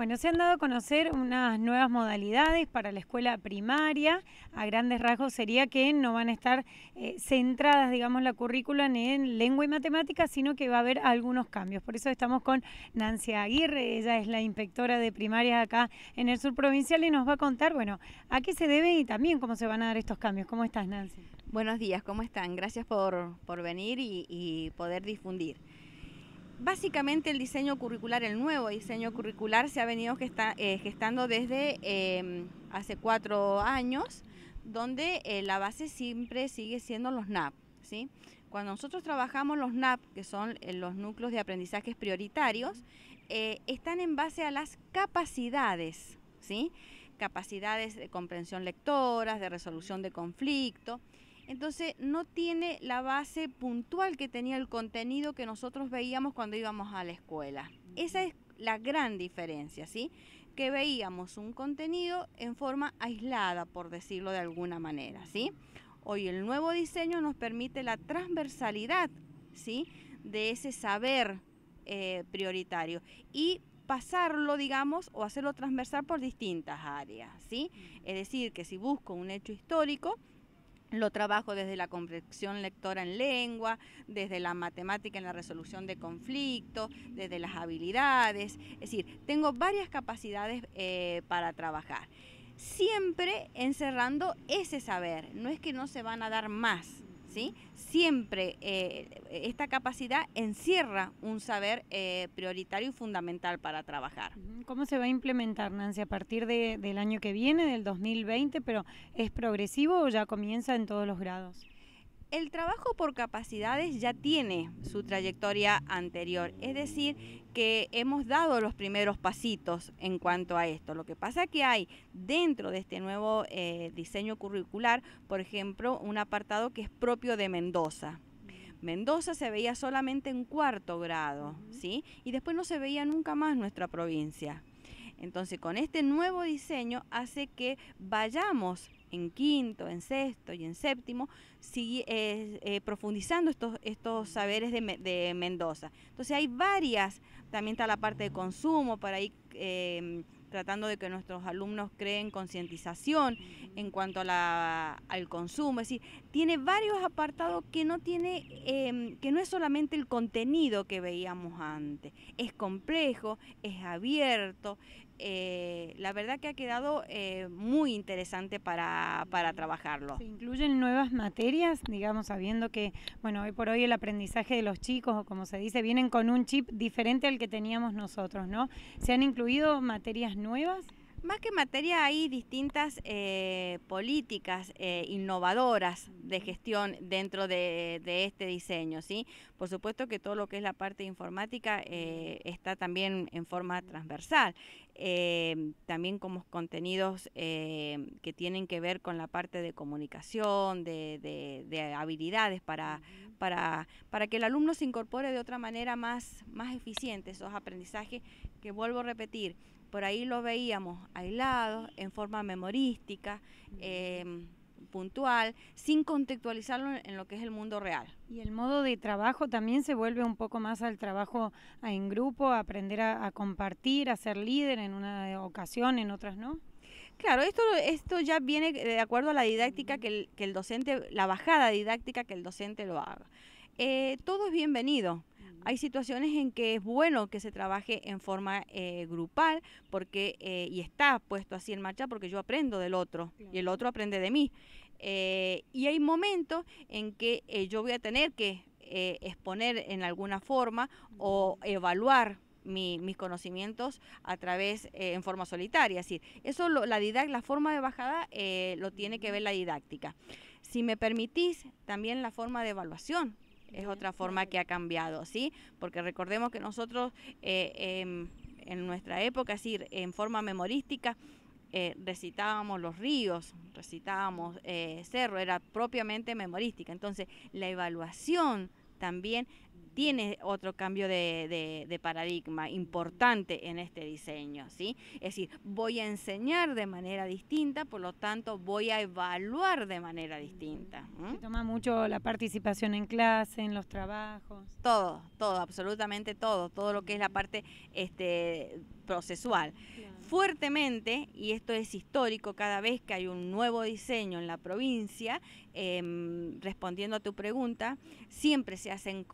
Bueno, se han dado a conocer unas nuevas modalidades para la escuela primaria. A grandes rasgos sería que no van a estar eh, centradas, digamos, la currícula en lengua y matemáticas, sino que va a haber algunos cambios. Por eso estamos con Nancy Aguirre, ella es la inspectora de primarias acá en el sur provincial y nos va a contar, bueno, a qué se debe y también cómo se van a dar estos cambios. ¿Cómo estás, Nancy? Buenos días, ¿cómo están? Gracias por, por venir y poder difundir básicamente el diseño curricular, el nuevo diseño curricular se ha venido eh, gestando desde em, hace cuatro años, donde eh, la base siempre sigue siendo los NAP. ¿sí? Cuando nosotros trabajamos los NAP, que son eh, los núcleos de aprendizajes prioritarios, están en base a las capacidades, ¿sí? capacidades de comprensión lectoras, de resolución de conflicto entonces no tiene la base puntual que tenía el contenido que nosotros veíamos cuando íbamos a la escuela. Esa es la gran diferencia, ¿sí? Que veíamos un contenido en forma aislada, por decirlo de alguna manera, ¿sí? Hoy el nuevo diseño nos permite la transversalidad, ¿sí? De ese saber eh, prioritario y pasarlo, digamos, o hacerlo transversal por distintas áreas, ¿sí? Es decir, que si busco un hecho histórico, lo trabajo desde la comprensión lectora en lengua, desde la matemática en la resolución de conflictos, desde las habilidades. Es decir, tengo varias capacidades eh, para trabajar. Siempre encerrando ese saber. No es que no se van a dar más, Siempre eh, esta capacidad encierra un saber eh, prioritario y fundamental para trabajar. ¿Cómo se va a implementar, Nancy, a partir del año que viene, del 2020, pero es progresivo o ya comienza en todos los grados? el trabajo por capacidades ya tiene su trayectoria anterior, es decir, que hemos dado los primeros pasitos en cuanto a esto. Lo que pasa que hay dentro de este nuevo eh, diseño curricular, por ejemplo, un apartado que es propio de Mendoza. Mm. Mendoza se veía solamente en cuarto grado, ¿sí? Y después no se veía nunca más nuestra provincia. Entonces, con este nuevo diseño hace que vayamos en quinto, en sexto y en séptimo, sigue eh, eh, profundizando estos, estos saberes de, Mendoza. Entonces hay varias, también está la parte de consumo para ir em, tratando de que nuestros alumnos creen concientización en cuanto al consumo. Es decir, tiene varios apartados que no tiene, em, que no es solamente el contenido que veíamos antes. Es complejo, es abierto, eh, la verdad que ha quedado eh, muy interesante para, para trabajarlo. ¿Se incluyen nuevas materias, digamos, sabiendo que, bueno, hoy por hoy el aprendizaje de los chicos, o como se dice, vienen con un chip diferente al que teníamos nosotros, ¿no? ¿Se han incluido materias nuevas? Más que materia hay distintas eh, políticas eh, innovadoras de gestión dentro de, este diseño, ¿sí? Por supuesto que todo lo que es la parte informática eh, está también en forma transversal. también como contenidos que tienen que ver con la parte de comunicación, de, de habilidades para, que el alumno se incorpore de otra manera más eficiente esos aprendizajes que vuelvo a repetir, por ahí lo veíamos aislado, en forma memorística, eh, puntual, sin contextualizarlo en lo que es el mundo real. Y el modo de trabajo también se vuelve un poco más al trabajo en grupo, a aprender a, compartir, a ser líder en una ocasión, en otras no. Claro, esto, esto ya viene de acuerdo a la didáctica que el, que el docente, la bajada didáctica que el docente lo haga. Eh, todo es bienvenido. Hay situaciones en que es bueno que se trabaje en forma eh, grupal porque eh, y está puesto así en marcha porque yo aprendo del otro y el otro aprende de mí. Eh, y hay momentos en que yo voy a tener que exponer en alguna forma o evaluar mis conocimientos a través en forma solitaria. Es decir, eso la la forma de bajada lo tiene que ver la didáctica. Si me permitís, también la forma de evaluación, es otra forma que ha cambiado, ¿sí? Porque recordemos que nosotros eh, em, en nuestra época, así en forma memorística, eh, recitábamos los ríos, recitábamos eh, cerro, era propiamente memorística. Entonces, la evaluación también tiene otro cambio de, paradigma importante en este diseño, ¿sí? Es decir, voy a enseñar de manera distinta, por lo tanto voy a evaluar de manera distinta. Se toma mucho la participación en clase, en los trabajos. Todo, todo, absolutamente todo, todo lo que es la parte este, procesual. Fuertemente, y esto es histórico, cada vez que hay un nuevo diseño en la provincia, em, respondiendo a tu pregunta, siempre se hacen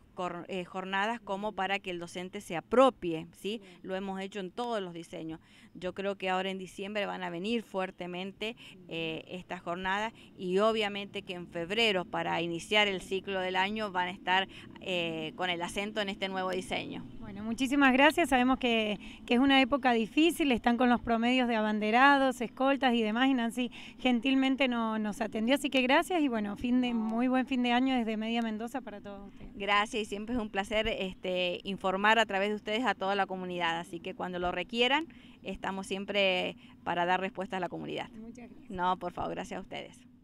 eh, jornadas como para que el docente se apropie, ¿sí? Lo hemos hecho en todos los diseños. Yo creo que ahora en diciembre van a venir fuertemente eh, estas jornadas y obviamente que en febrero, para iniciar el ciclo del año, van a estar eh, con el acento en este nuevo diseño. Bueno, muchísimas gracias. Sabemos que, que, es una época difícil, están con los promedios de abanderados, escoltas y demás, y Nancy gentilmente nos atendió, así que gracias y bueno, fin de, muy buen fin de año desde Media Mendoza para todos ustedes. Gracias y siempre es un placer este, informar a través de ustedes a toda la comunidad, así que cuando lo requieran, estamos siempre para dar respuesta a la comunidad. Muchas gracias. No, por favor, gracias a ustedes.